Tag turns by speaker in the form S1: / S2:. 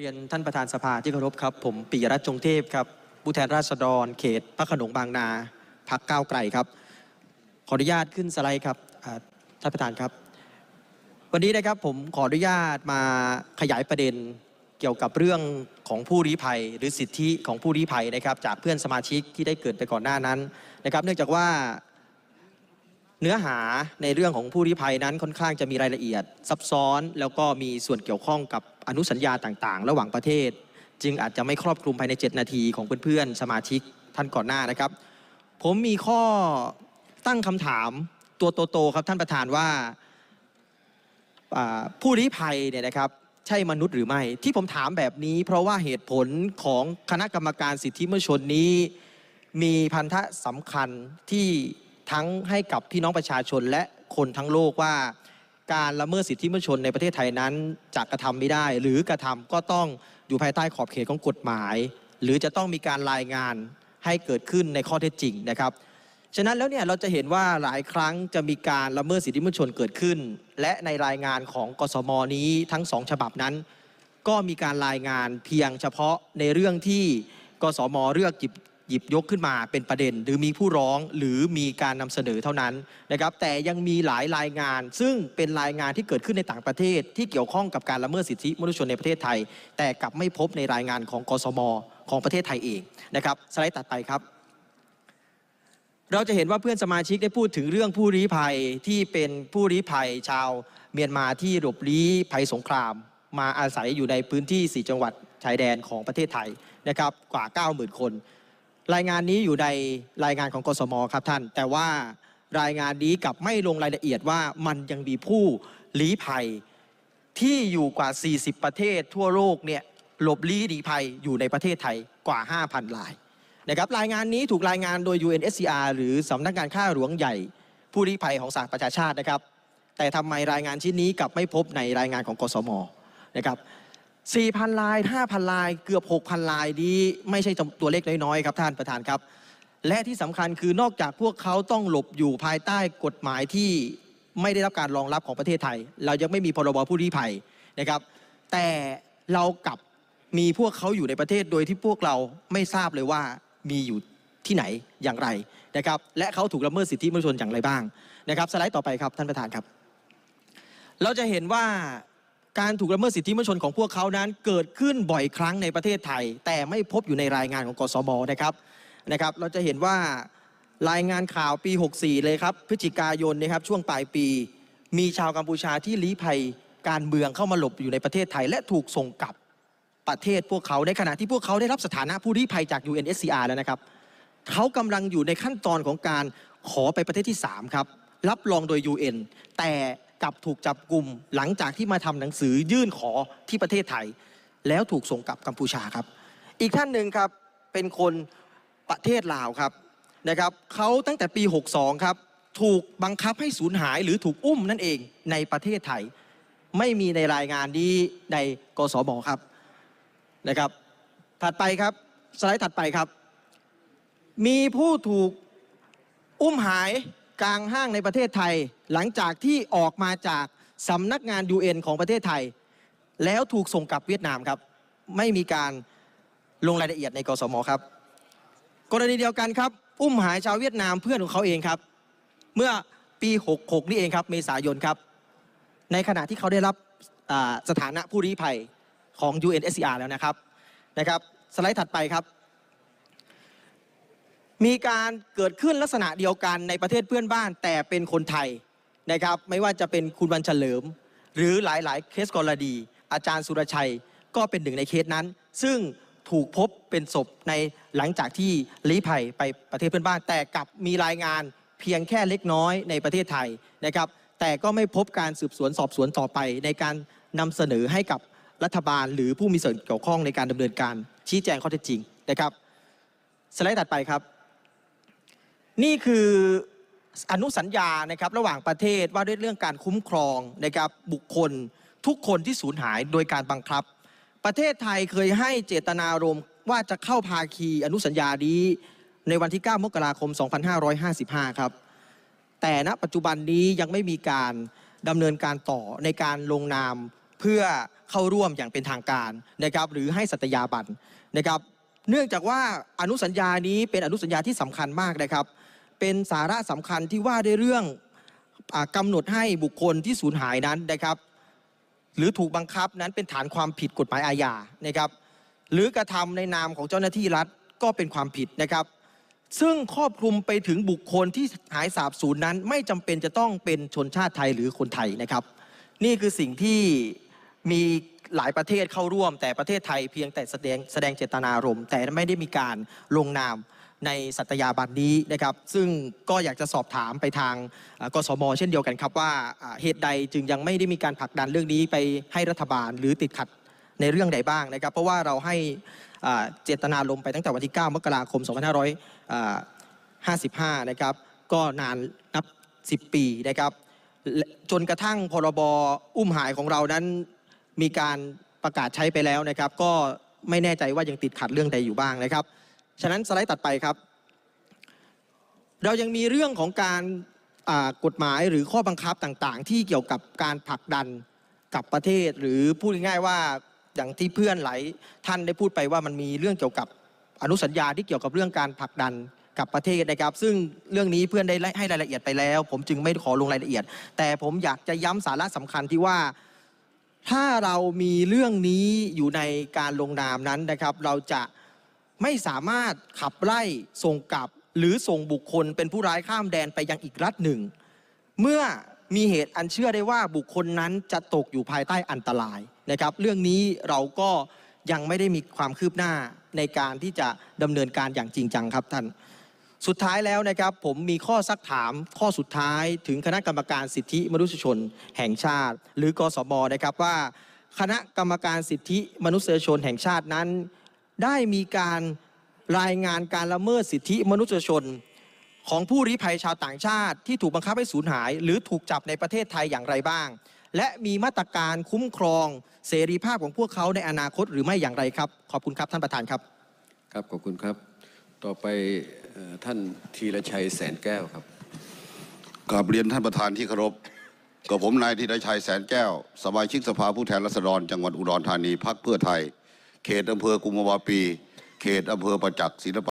S1: เรียนท่านประธานสภาที่เคารพครับ ผมปิยรัตน์จงเทพครับผู้แทนราษฎรเขต พระขนงบางนาพักก้าวไกลครับ ขออนุญาตขึ้นสไลด์ครับท่านประธานครับ วันนี้นะครับผมขออนุญาตมาขยายประเด็นเกี่ยวกับเรื่องของผู้รีภัย หรือสิทธิของผู้รีภัยนะครับ จากเพื่อนสมาชิกที่ได้เกิดไปก่อนหน้านั้นนะครับ เนื่องจากว่าเนื้อหาในเรื่องของผู้ริภัยนั้นค่อนข้างจะมีรายละเอียดซับซ้อน แล้วก็มีส่วนเกี่ยวข้องกับอนุสัญญาต่างๆ ระหว่างประเทศ จึงอาจจะไม่ครอบคลุมภายใน 7 นาทีของเพื่อนๆ สมาชิกท่านก่อนหน้านะครับ ผมมีข้อตั้งคำถามตัวโตๆครับท่านประธานว่าผู้ริภัยเนี่ยนะครับ ใช่มนุษย์หรือไม่ ที่ผมถามแบบนี้ เพราะว่าเหตุผลของคณะกรรมการสิทธิมนุษยชนนี้มีพันธะสำคัญที่ทั้งให้กับพี่น้องประชาชนและคนทั้งโลกว่า การละเมิดสิทธิมนุษยชนในประเทศไทยนั้นจะกระทำไม่ได้ หรือกระทำก็ต้องอยู่ภายใต้ขอบเขตของกฎหมาย หรือจะต้องมีการรายงานให้เกิดขึ้นในข้อเท็จจริงนะครับ ฉะนั้นแล้วเนี่ยเราจะเห็นว่าหลายครั้งจะมีการละเมิดสิทธิมนุษยชนเกิดขึ้น และในรายงานของกสมนี้ทั้งสองฉบับนั้น ก็มีการรายงานเพียงเฉพาะในเรื่องที่กสมเลือกบหยิบยกขึ้นมาเป็นประเด็นหรือมีผู้ร้องหรือมีการนำเสนอเท่านั้นนะครับ แต่ยังมีหลายรายงาน ซึ่งเป็นรายงานที่เกิดขึ้นในต่างประเทศ ที่เกี่ยวข้องกับการละเมิดสิทธิมนุษยชนในประเทศไทย แต่กลับไม่พบในรายงานของกสมของประเทศไทยเองนะครับสไลด์ตัดไปครับ เราจะเห็นว่าเพื่อนสมาชิกได้พูดถึงเรื่องผู้รี้ภัยที่เป็นผู้รี้ภัยชาวเมียนมาที่หลบลี้ภัยสงคราม มาอาศัยอยู่ในพื้นที่ 4 จังหวัดชายแดนของประเทศไทยนะครับกว่า90,000คนรายงานนี้อยู่ในรายงานของกสมครับท่าน แต่ว่ารายงานนี้กับไม่ลงรายละเอียดว่ามันยังมีผู้ลี้ภัยที่อยู่กว่า 40 ประเทศทั่วโลกเนี่ยหลบลี้หนีภัยอยู่ในประเทศไทยกว่า 5,000 รายนะครับ รายงานนี้ถูกรายงานโดย UNSCR หรือสำนักงานข้าหลวงใหญ่ ผู้ลี้ภัยของสหประชาชาตินะครับ แต่ทำไมรายงานชิ้นนี้กับไม่พบในรายงานของกสมนะครับ4,000 ลาย 5,000 ลาย เกือบ 6,000 ลายนี้ ไม่ใช่ตัวเลขน้อยๆ ครับ ท่านประธานครับ และที่สำคัญคือ นอกจากพวกเขาต้องหลบอยู่ภายใต้กฎหมายที่ไม่ได้รับการรองรับของประเทศไทย เรายังไม่มีพรบผู้ลี้ภัยนะครับ แต่เรากลับมีพวกเขาอยู่ในประเทศโดยที่พวกเราไม่ทราบเลยว่ามีอยู่ที่ไหนอย่างไรนะครับ และเขาถูกละเมิดสิทธิมนุษยชนอย่างไรบ้างนะครับ สไลด์ต่อไปครับ ท่านประธานครับ เราจะเห็นว่าการถูกละเมิดสิทธิมนุษยชนของพวกเขานั้นเกิดขึ้นบ่อยครั้งในประเทศไทย แต่ไม่พบอยู่ในรายงานของกสบนะครับนะครับ เราจะเห็นว่ารายงานข่าวปี 64 เลยครับพฤศจิกายนนะครับ ช่วงปลายปี มีชาวกัมพูชาที่ลี้ภัยการเมืองเข้ามาหลบอยู่ในประเทศไทย และถูกส่งกลับประเทศพวกเขาในขณะที่พวกเขาได้รับสถานะผู้ลี้ภัยจาก u n s c r แล้วนะครับเขากำลังอยู่ในขั้นตอนของการขอไปประเทศที่3ครับรับรองโดย UN แต่กลับถูกจับกลุ่มหลังจากที่มาทำหนังสือยื่นขอที่ประเทศไทย แล้วถูกส่งกลับกัมพูชาครับ อีกท่านหนึ่งครับเป็นคนประเทศลาวครับนะครับ เขาตั้งแต่ปี 62 ครับ ถูกบังคับให้สูญหายหรือถูกอุ้มนั่นเองในประเทศไทย ไม่มีในรายงานนี้ในกสบครับนะครับ ถัดไปครับสไลด์ถัดไปครับ มีผู้ถูกอุ้มหายกลางห้างในประเทศไทยหลังจากที่ออกมาจากสำนักงาน UN ของประเทศไทย แล้วถูกส่งกลับเวียดนามครับ ไม่มีการลงรายละเอียดในกสมครับ กรณีเดียวกันครับอุ้มหายชาวเวียดนามเพื่อนของเขาเองครับเมื่อปี66นี่เองครับ เมษายนครับ ในขณะที่เขาได้รับสถานะผู้รีภัยของ UNSCR แล้วนะครับนะครับ สไลด์ถัดไปครับมีการเกิดขึ้นลักษณะเดียวกันในประเทศเพื่อนบ้านแต่เป็นคนไทยนะครับ ไม่ว่าจะเป็นคุณวันเฉลิม หรือหลาย ๆ เคสกรณีอาจารย์สุรชัยก็เป็นหนึ่งในเคสนั้น ซึ่งถูกพบเป็นศพในหลังจากที่ลี้ภัยไปประเทศเพื่อนบ้านแต่กลับมีรายงานเพียงแค่เล็กน้อยในประเทศไทยนะครับ แต่ก็ไม่พบการสืบสวนสอบสวนต่อไปในการนำเสนอให้กับรัฐบาล หรือผู้มีส่วนเกี่ยวข้องในการดำเนินการชี้แจงข้อเท็จจริงนะครับสไลด์ถัดไปครับนี่คืออนุสัญญานะครับ ระหว่างประเทศว่าด้วยเรื่องการคุ้มครองนะครับบุคคลทุกคนที่สูญหายโดยการบังคับ ประเทศไทยเคยให้เจตนารมณ์ ว่าจะเข้าภาคีอนุสัญญานี้ในวันที่ 9 มกราคม2555ครับแต่ณปัจจุบันนี้ยังไม่มีการดำเนินการต่อในการลงนาม เพื่อเข้าร่วมอย่างเป็นทางการนะครับ หรือให้สัตยาบันนะครับ เนื่องจากว่าอนุสัญญานี้เป็นอนุสัญญาที่สำคัญมากนะครับเป็นสาระสำคัญที่ว่าได้เรื่องอกำหนดให้บุคคลที่สูญหายนั้นนะครับหรือถูกบังคับนั้นเป็นฐานความผิดกฎหมายอาญานะครับหรือกระทำในนามของเจ้าหน้าที่รัฐก็เป็นความผิดนะครับซึ่งครอบคลุมไปถึงบุคคลที่หายสาบสูญนั้นไม่จำเป็นจะต้องเป็นชนชาติไทยหรือคนไทยนะครับ นี่คือสิ่งที่มีหลายประเทศเข้าร่วมแต่ประเทศไทยเพียงแต่แสดงแสดงเจตนารมณ์แต่ไม่ได้มีการลงนามในสัตยาบันนี้นะครับ ซึ่งก็อยากจะสอบถามไปทางกสม เช่นเดียวกันครับว่าเหตุใดจึงยังไม่ได้มีการผลักดันเรื่องนี้ไปให้รัฐบาลหรือติดขัดในเรื่องใดบ้างนะครับ เพราะว่าเราให้เจตนาลมไปตั้งแต่วันที่ 9 มกราคม 2555 นะครับ ก็นานนับ 10 ปีนะครับ จนกระทั่งพรบอุ้มหายของเรานั้นมีการประกาศใช้ไปแล้วนะครับ ก็ไม่แน่ใจว่ายังติดขัดเรื่องใดอยู่บ้างนะครับฉะนั้นสไลด์ตัดไปครับ เรายังมีเรื่องของการกฎหมายหรือข้อบังคับต่าง ๆ ที่เกี่ยวกับการผลักดันกับประเทศ หรือพูดง่ายๆว่าอย่างที่เพื่อนหลายท่านได้พูดไปว่ามันมีเรื่องเกี่ยวกับอนุสัญญาที่เกี่ยวกับเรื่องการผลักดันกับประเทศนะครับ ซึ่งเรื่องนี้เพื่อนได้ให้รายละเอียดไปแล้ว ผมจึงไม่ขอลงรายละเอียด แต่ผมอยากจะย้ำสาระสำคัญที่ว่า ถ้าเรามีเรื่องนี้อยู่ในการลงนามนั้นนะครับ เราจะไม่สามารถขับไล่ส่งกลับหรือส่งบุคคลเป็นผู้ร้ายข้ามแดนไปยังอีกรัฐหนึ่ง เมื่อมีเหตุอันเชื่อได้ว่าบุคคลนั้นจะตกอยู่ภายใต้อันตรายนะครับ เรื่องนี้เราก็ยังไม่ได้มีความคืบหน้าในการที่จะดำเนินการอย่างจริงจังครับท่าน สุดท้ายแล้วนะครับผมมีข้อซักถามข้อสุดท้ายถึงคณะกรรมการสิทธิมนุษยชนแห่งชาติ หรือกสบนะครับว่า คณะกรรมการสิทธิมนุษยชนแห่งชาตินั้นได้มีการรายงานการละเมิดสิทธิมนุษยชนของผู้ริภัยชาวต่างชาติที่ถูกบังคับให้สูญหาย หรือถูกจับในประเทศไทยอย่างไรบ้าง และมีมาตรการคุ้มครองเสรีภาพของพวกเขาในอนาคตหรือไม่อย่างไรครับ ขอบคุณครับท่านประธานครับ ครับขอบคุณครับ ต่อไปท่านธีรชัยแสนแก้วครับกราบเรียนท่านประธานที่เคารพกับผมนายธีรชัยแสนแก้วสมาชิกสภาผู้แทนราษฎรจังหวัดอุดรธานีพรรคเพื่อไทยเขตอำเภอกุมภาวะปี เขตอำเภอประจักษ์ศิลป